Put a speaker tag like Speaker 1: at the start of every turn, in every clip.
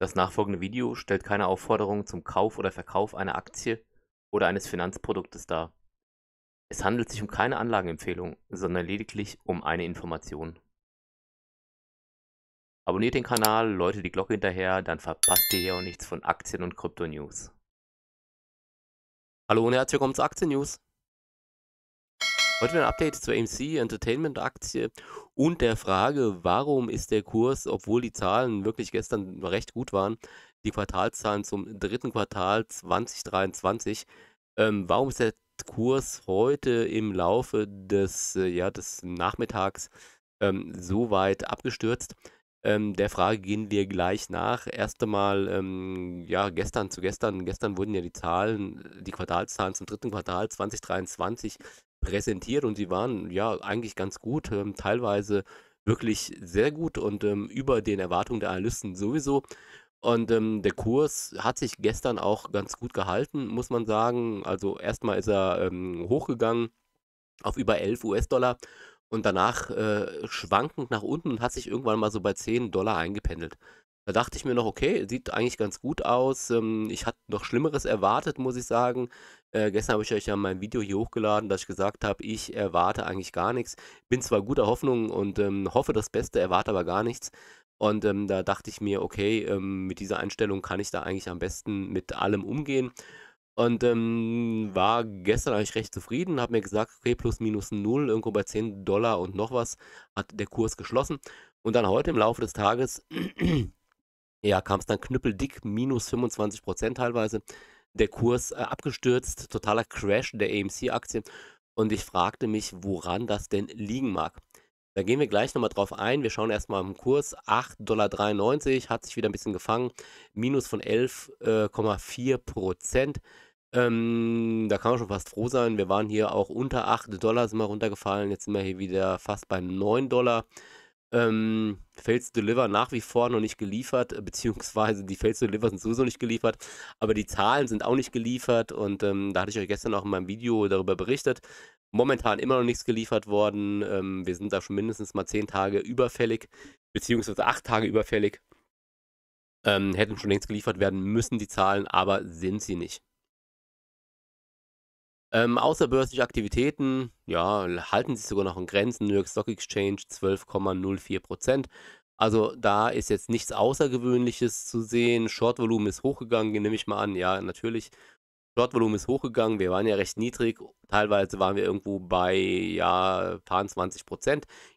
Speaker 1: Das nachfolgende Video stellt keine Aufforderung zum Kauf oder Verkauf einer Aktie oder eines Finanzproduktes dar. Es handelt sich um keine Anlageempfehlung, sondern lediglich um eine Information. Abonniert den Kanal, läutet die Glocke hinterher, dann verpasst ihr hier auch nichts von Aktien und Krypto-News. Hallo und herzlich willkommen zu Aktien-News. Heute wieder ein Update zur AMC Entertainment Aktie und der Frage, warum ist der Kurs, obwohl die Zahlen wirklich gestern recht gut waren, die Quartalszahlen zum dritten Quartal 2023, ähm, warum ist der Kurs heute im Laufe des, äh, ja, des Nachmittags ähm, so weit abgestürzt? Ähm, der Frage gehen wir gleich nach. Erst einmal, ähm, ja, gestern zu gestern. Gestern wurden ja die Zahlen, die Quartalszahlen zum dritten Quartal 2023 präsentiert und sie waren ja eigentlich ganz gut, ähm, teilweise wirklich sehr gut und ähm, über den Erwartungen der Analysten sowieso. Und ähm, der Kurs hat sich gestern auch ganz gut gehalten, muss man sagen. Also erstmal ist er ähm, hochgegangen auf über 11 US-Dollar und danach äh, schwankend nach unten und hat sich irgendwann mal so bei 10 Dollar eingependelt. Da dachte ich mir noch, okay, sieht eigentlich ganz gut aus. Ähm, ich hatte noch Schlimmeres erwartet, muss ich sagen. Äh, gestern habe ich euch ja mein Video hier hochgeladen, dass ich gesagt habe, ich erwarte eigentlich gar nichts. Bin zwar guter Hoffnung und ähm, hoffe das Beste, erwarte aber gar nichts. Und ähm, da dachte ich mir, okay, ähm, mit dieser Einstellung kann ich da eigentlich am besten mit allem umgehen. Und ähm, war gestern eigentlich recht zufrieden, habe mir gesagt, okay, plus minus null, irgendwo bei 10 Dollar und noch was, hat der Kurs geschlossen. Und dann heute im Laufe des Tages, ja, kam es dann knüppeldick, minus 25 Prozent teilweise der Kurs äh, abgestürzt, totaler Crash der AMC-Aktie. Und ich fragte mich, woran das denn liegen mag. Da gehen wir gleich nochmal drauf ein. Wir schauen erstmal am Kurs. 8,93 Dollar hat sich wieder ein bisschen gefangen. Minus von 11,4 äh, Prozent. Ähm, da kann man schon fast froh sein. Wir waren hier auch unter 8 Dollar, sind wir runtergefallen. Jetzt sind wir hier wieder fast bei 9 Dollar. Ähm, Fails Deliver nach wie vor noch nicht geliefert, äh, beziehungsweise die Fails Deliver sind sowieso nicht geliefert, aber die Zahlen sind auch nicht geliefert und ähm, da hatte ich euch gestern auch in meinem Video darüber berichtet. Momentan immer noch nichts geliefert worden. Ähm, wir sind da schon mindestens mal zehn Tage überfällig, beziehungsweise acht Tage überfällig. Ähm, hätten schon längst geliefert werden müssen, die Zahlen, aber sind sie nicht. Ähm, außerbörsliche Aktivitäten, ja, halten sich sogar noch in Grenzen. New York Stock Exchange 12,04 Also da ist jetzt nichts Außergewöhnliches zu sehen. Shortvolumen ist hochgegangen, nehme ich mal an. Ja, natürlich. Shortvolumen ist hochgegangen. Wir waren ja recht niedrig. Teilweise waren wir irgendwo bei ja, paar 20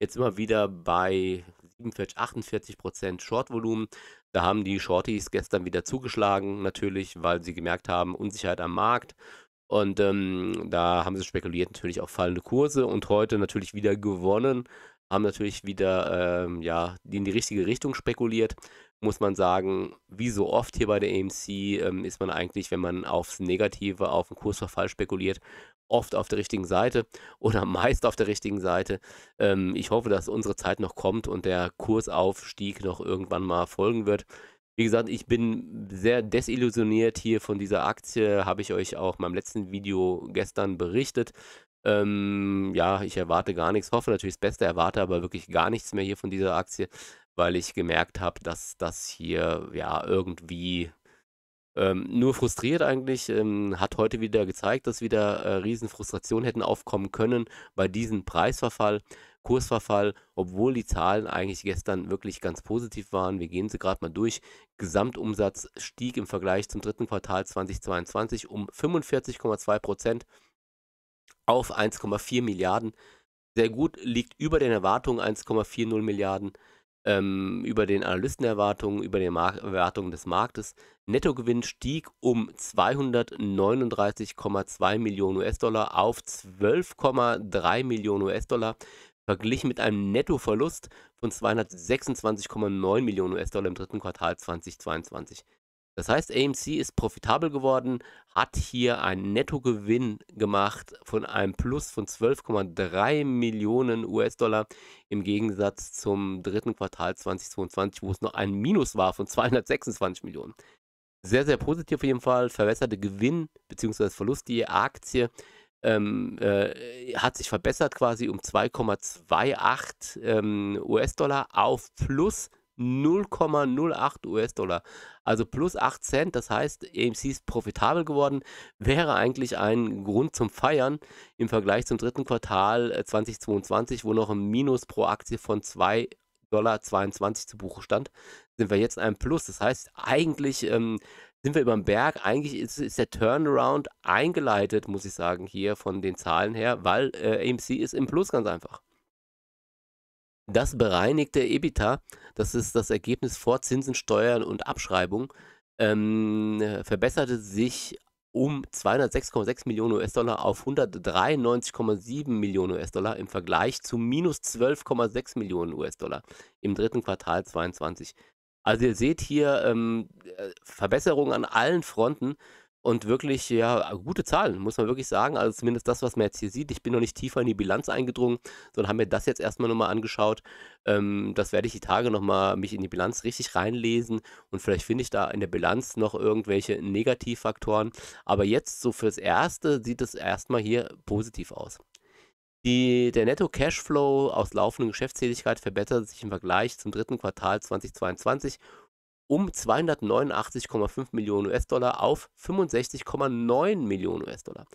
Speaker 1: Jetzt immer wieder bei 47, 48 Prozent Shortvolumen. Da haben die Shorties gestern wieder zugeschlagen, natürlich, weil sie gemerkt haben, Unsicherheit am Markt. Und ähm, da haben sie spekuliert natürlich auch fallende Kurse und heute natürlich wieder gewonnen, haben natürlich wieder ähm, ja, in die richtige Richtung spekuliert. Muss man sagen, wie so oft hier bei der AMC ähm, ist man eigentlich, wenn man aufs Negative, auf den Kursverfall spekuliert, oft auf der richtigen Seite oder meist auf der richtigen Seite. Ähm, ich hoffe, dass unsere Zeit noch kommt und der Kursaufstieg noch irgendwann mal folgen wird. Wie gesagt, ich bin sehr desillusioniert hier von dieser Aktie, habe ich euch auch in meinem letzten Video gestern berichtet. Ähm, ja, ich erwarte gar nichts, hoffe natürlich das Beste, erwarte aber wirklich gar nichts mehr hier von dieser Aktie, weil ich gemerkt habe, dass das hier ja irgendwie ähm, nur frustriert eigentlich, ähm, hat heute wieder gezeigt, dass wieder äh, Riesenfrustrationen hätten aufkommen können bei diesem Preisverfall, Kursverfall, obwohl die Zahlen eigentlich gestern wirklich ganz positiv waren. Wir gehen sie gerade mal durch. Gesamtumsatz stieg im Vergleich zum dritten Quartal 2022 um 45,2 Prozent auf 1,4 Milliarden. Sehr gut, liegt über den Erwartungen 1,40 Milliarden ähm, über den Analystenerwartungen, über den Mark Erwartungen des Marktes. Nettogewinn stieg um 239,2 Millionen US-Dollar auf 12,3 Millionen US-Dollar, verglichen mit einem Nettoverlust von 226,9 Millionen US-Dollar im dritten Quartal 2022. Das heißt, AMC ist profitabel geworden, hat hier einen Nettogewinn gemacht von einem Plus von 12,3 Millionen US-Dollar im Gegensatz zum dritten Quartal 2022, wo es noch ein Minus war von 226 Millionen. Sehr, sehr positiv auf jeden Fall. Verbesserte Gewinn bzw. Verlust die Aktie ähm, äh, hat sich verbessert quasi um 2,28 ähm, US-Dollar auf plus 0,08 US-Dollar. Also plus 8 Cent, das heißt, AMC ist profitabel geworden, wäre eigentlich ein Grund zum Feiern im Vergleich zum dritten Quartal 2022, äh, wo noch ein Minus pro Aktie von 2,22 Dollar zu Buche stand, sind wir jetzt ein Plus. Das heißt, eigentlich ähm, sind wir über dem Berg. Eigentlich ist, ist, der Turnaround eingeleitet, muss ich sagen, hier von den Zahlen her, weil äh, AMC ist im Plus ganz einfach. Das bereinigte EBITDA, das ist das Ergebnis vor Zinsen, Steuern und Abschreibung, ähm, verbesserte sich um 206,6 Millionen US-Dollar auf 193,7 Millionen US-Dollar im Vergleich zu minus 12,6 Millionen US-Dollar im dritten Quartal 2022. Also ihr seht hier ähm, äh, Verbesserungen an allen Fronten und wirklich, ja, gute Zahlen, muss man wirklich sagen. Also zumindest das, was man jetzt hier sieht. Ich bin noch nicht tiefer in die Bilanz eingedrungen, sondern habe mir das jetzt erstmal nochmal angeschaut. Ähm, das werde ich die Tage nochmal mich in die Bilanz richtig reinlesen und vielleicht finde ich da in der Bilanz noch irgendwelche Negativfaktoren. Aber jetzt so fürs Erste sieht es erstmal hier positiv aus. Die, der Netto-Cashflow aus laufenden Geschäftstätigkeit verbessert sich im Vergleich zum dritten Quartal 2022 um 289,5 Millionen US-Dollar auf 65,9 Millionen US-Dollar.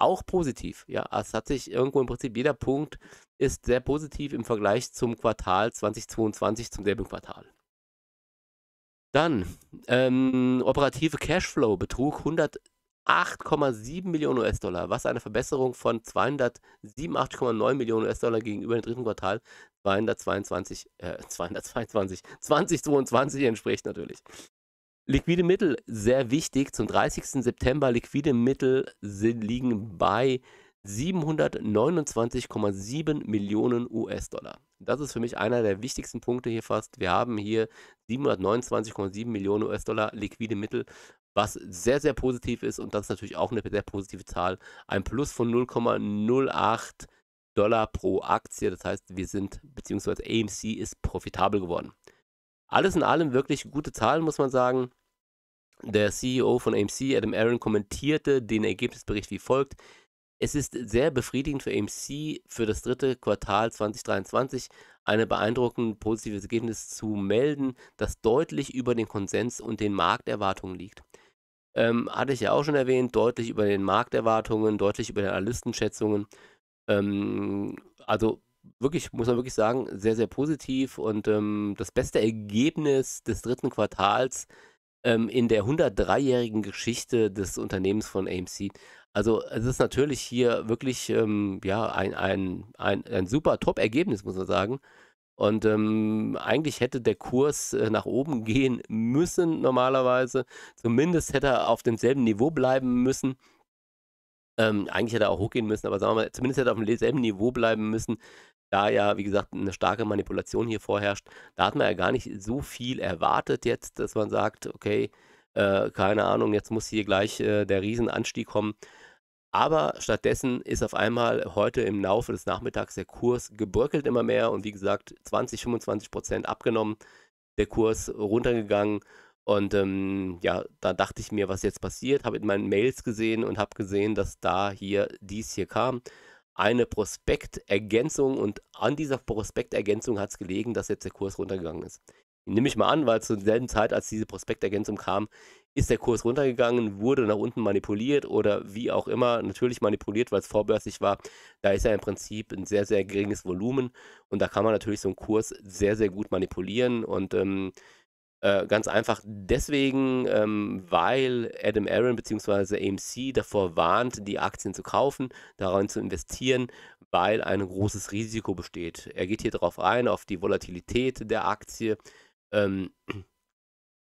Speaker 1: Auch positiv, ja. Also es hat sich irgendwo im Prinzip jeder Punkt ist sehr positiv im Vergleich zum Quartal 2022, zum selben Quartal. Dann, ähm, operative Cashflow betrug 100 8,7 Millionen US-Dollar, was eine Verbesserung von 287,9 Millionen US-Dollar gegenüber dem dritten Quartal 222, äh, 222, 2022 entspricht natürlich. Liquide Mittel, sehr wichtig, zum 30. September liquide Mittel sind, liegen bei 729,7 Millionen US-Dollar. Das ist für mich einer der wichtigsten Punkte hier fast. Wir haben hier 729,7 Millionen US-Dollar liquide Mittel, was sehr, sehr positiv ist und das ist natürlich auch eine sehr positive Zahl. Ein Plus von 0,08 Dollar pro Aktie. Das heißt, wir sind, beziehungsweise AMC ist profitabel geworden. Alles in allem wirklich gute Zahlen, muss man sagen. Der CEO von AMC, Adam Aaron, kommentierte den Ergebnisbericht wie folgt. Es ist sehr befriedigend für AMC für das dritte Quartal 2023 eine beeindruckend positives Ergebnis zu melden, das deutlich über den Konsens und den Markterwartungen liegt ähm, hatte ich ja auch schon erwähnt, deutlich über den Markterwartungen, deutlich über den Analystenschätzungen. Ähm, also wirklich, muss man wirklich sagen, sehr, sehr positiv und ähm, das beste Ergebnis des dritten Quartals ähm, in der 103-jährigen Geschichte des Unternehmens von AMC. Also es ist natürlich hier wirklich ähm, ja, ein, ein, ein, ein super Top-Ergebnis, muss man sagen. Und ähm, eigentlich hätte der Kurs äh, nach oben gehen müssen, normalerweise. Zumindest hätte er auf demselben Niveau bleiben müssen. Ähm, eigentlich hätte er auch hochgehen müssen, aber sagen wir mal, zumindest hätte er auf demselben Niveau bleiben müssen, da ja, wie gesagt, eine starke Manipulation hier vorherrscht. Da hat man ja gar nicht so viel erwartet jetzt, dass man sagt, okay, äh, keine Ahnung, jetzt muss hier gleich äh, der Riesenanstieg kommen. Aber stattdessen ist auf einmal heute im Laufe des Nachmittags der Kurs gebröckelt immer mehr und wie gesagt 20, 25 Prozent abgenommen, der Kurs runtergegangen. Und ähm, ja, da dachte ich mir, was jetzt passiert, habe in meinen Mails gesehen und habe gesehen, dass da hier dies hier kam. Eine Prospektergänzung und an dieser Prospektergänzung hat es gelegen, dass jetzt der Kurs runtergegangen ist nehme ich mal an, weil zur selben Zeit, als diese Prospektergänzung kam, ist der Kurs runtergegangen, wurde nach unten manipuliert oder wie auch immer, natürlich manipuliert, weil es vorbörslich war. Da ist ja im Prinzip ein sehr, sehr geringes Volumen und da kann man natürlich so einen Kurs sehr, sehr gut manipulieren und ähm, äh, ganz einfach deswegen, ähm, weil Adam Aaron bzw. AMC davor warnt, die Aktien zu kaufen, daran zu investieren, weil ein großes Risiko besteht. Er geht hier darauf ein, auf die Volatilität der Aktie, ähm,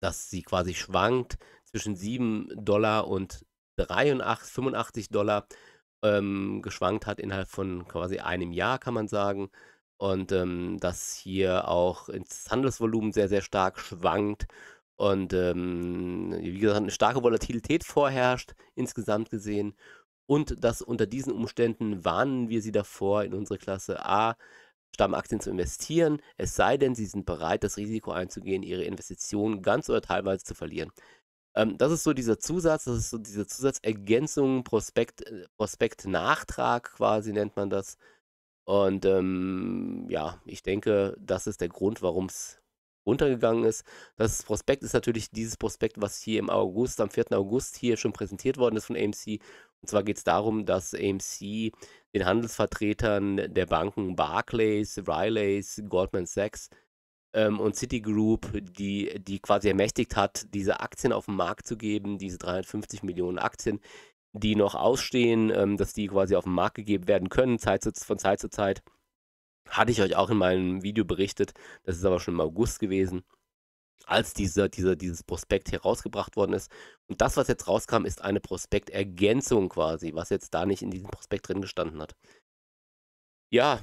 Speaker 1: dass sie quasi schwankt zwischen 7 Dollar und 83, 85 Dollar ähm, geschwankt hat innerhalb von quasi einem Jahr, kann man sagen. Und ähm, dass hier auch ins Handelsvolumen sehr, sehr stark schwankt. Und ähm, wie gesagt, eine starke Volatilität vorherrscht, insgesamt gesehen und dass unter diesen Umständen warnen wir sie davor, in unsere Klasse A Stammaktien zu investieren, es sei denn, sie sind bereit, das Risiko einzugehen, ihre Investitionen ganz oder teilweise zu verlieren. Ähm, das ist so dieser Zusatz, das ist so diese Zusatzergänzung, Prospekt, äh, Prospektnachtrag quasi nennt man das. Und ähm, ja, ich denke, das ist der Grund, warum es runtergegangen ist. Das Prospekt ist natürlich dieses Prospekt, was hier im August, am 4. August hier schon präsentiert worden ist von AMC. Und zwar geht es darum, dass AMC den Handelsvertretern der Banken Barclays, Rileys, Goldman Sachs ähm, und Citigroup, die, die quasi ermächtigt hat, diese Aktien auf den Markt zu geben, diese 350 Millionen Aktien, die noch ausstehen, ähm, dass die quasi auf den Markt gegeben werden können, Zeit zu, von Zeit zu Zeit. Hatte ich euch auch in meinem Video berichtet, das ist aber schon im August gewesen als dieser, dieser, dieses Prospekt herausgebracht worden ist. Und das, was jetzt rauskam, ist eine Prospektergänzung quasi, was jetzt da nicht in diesem Prospekt drin gestanden hat. Ja,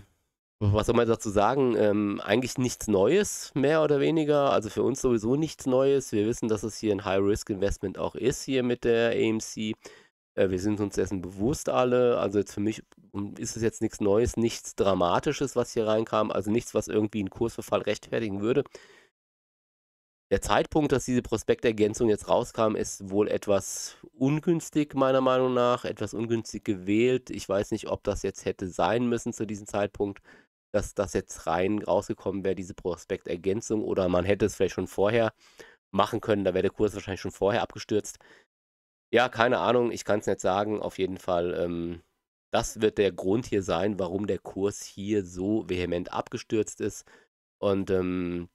Speaker 1: was soll man dazu sagen? Ähm, eigentlich nichts Neues, mehr oder weniger. Also für uns sowieso nichts Neues. Wir wissen, dass es hier ein High-Risk-Investment auch ist, hier mit der AMC. Äh, wir sind uns dessen bewusst alle. Also jetzt für mich hm, ist es jetzt nichts Neues, nichts Dramatisches, was hier reinkam. Also nichts, was irgendwie einen Kursverfall rechtfertigen würde. Der Zeitpunkt, dass diese Prospektergänzung jetzt rauskam, ist wohl etwas ungünstig, meiner Meinung nach, etwas ungünstig gewählt. Ich weiß nicht, ob das jetzt hätte sein müssen zu diesem Zeitpunkt, dass das jetzt rein rausgekommen wäre, diese Prospektergänzung, oder man hätte es vielleicht schon vorher machen können, da wäre der Kurs wahrscheinlich schon vorher abgestürzt. Ja, keine Ahnung, ich kann es nicht sagen. Auf jeden Fall, ähm, das wird der Grund hier sein, warum der Kurs hier so vehement abgestürzt ist. Und ähm,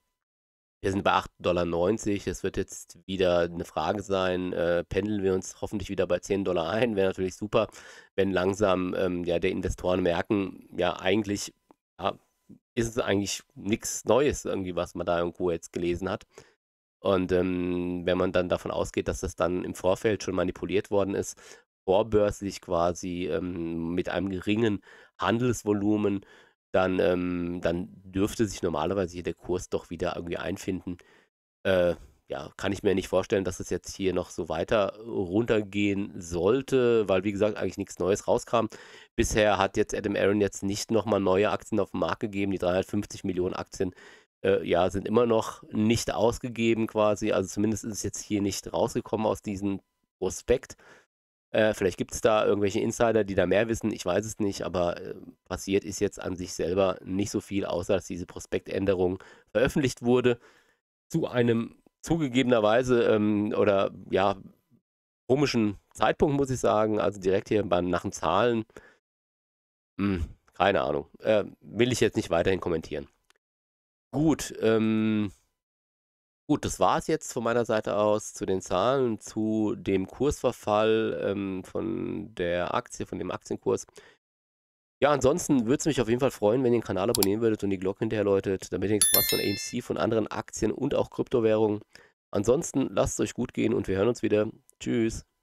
Speaker 1: wir sind bei 8,90 Dollar. Es wird jetzt wieder eine Frage sein. Äh, pendeln wir uns hoffentlich wieder bei 10 Dollar ein? Wäre natürlich super, wenn langsam ähm, ja, der Investoren merken, ja, eigentlich ja, ist es eigentlich nichts Neues, irgendwie, was man da irgendwo jetzt gelesen hat. Und ähm, wenn man dann davon ausgeht, dass das dann im Vorfeld schon manipuliert worden ist, vorbörslich quasi ähm, mit einem geringen Handelsvolumen dann, ähm, dann dürfte sich normalerweise hier der Kurs doch wieder irgendwie einfinden. Äh, ja, kann ich mir nicht vorstellen, dass es jetzt hier noch so weiter runtergehen sollte, weil wie gesagt eigentlich nichts Neues rauskam. Bisher hat jetzt Adam Aaron jetzt nicht nochmal neue Aktien auf den Markt gegeben. Die 350 Millionen Aktien äh, ja, sind immer noch nicht ausgegeben quasi. Also zumindest ist es jetzt hier nicht rausgekommen aus diesem Prospekt. Äh, vielleicht gibt es da irgendwelche Insider, die da mehr wissen, ich weiß es nicht, aber äh, passiert ist jetzt an sich selber nicht so viel, außer dass diese Prospektänderung veröffentlicht wurde. Zu einem zugegebenerweise ähm, oder ja, komischen Zeitpunkt, muss ich sagen, also direkt hier bei, nach den Zahlen. Hm, keine Ahnung. Äh, will ich jetzt nicht weiterhin kommentieren. Gut, ähm, Gut, das war es jetzt von meiner Seite aus zu den Zahlen, zu dem Kursverfall ähm, von der Aktie, von dem Aktienkurs. Ja, ansonsten würde es mich auf jeden Fall freuen, wenn ihr den Kanal abonnieren würdet und die Glocke hinterherläutet, damit ihr nichts was von AMC, von anderen Aktien und auch Kryptowährungen. Ansonsten lasst es euch gut gehen und wir hören uns wieder. Tschüss.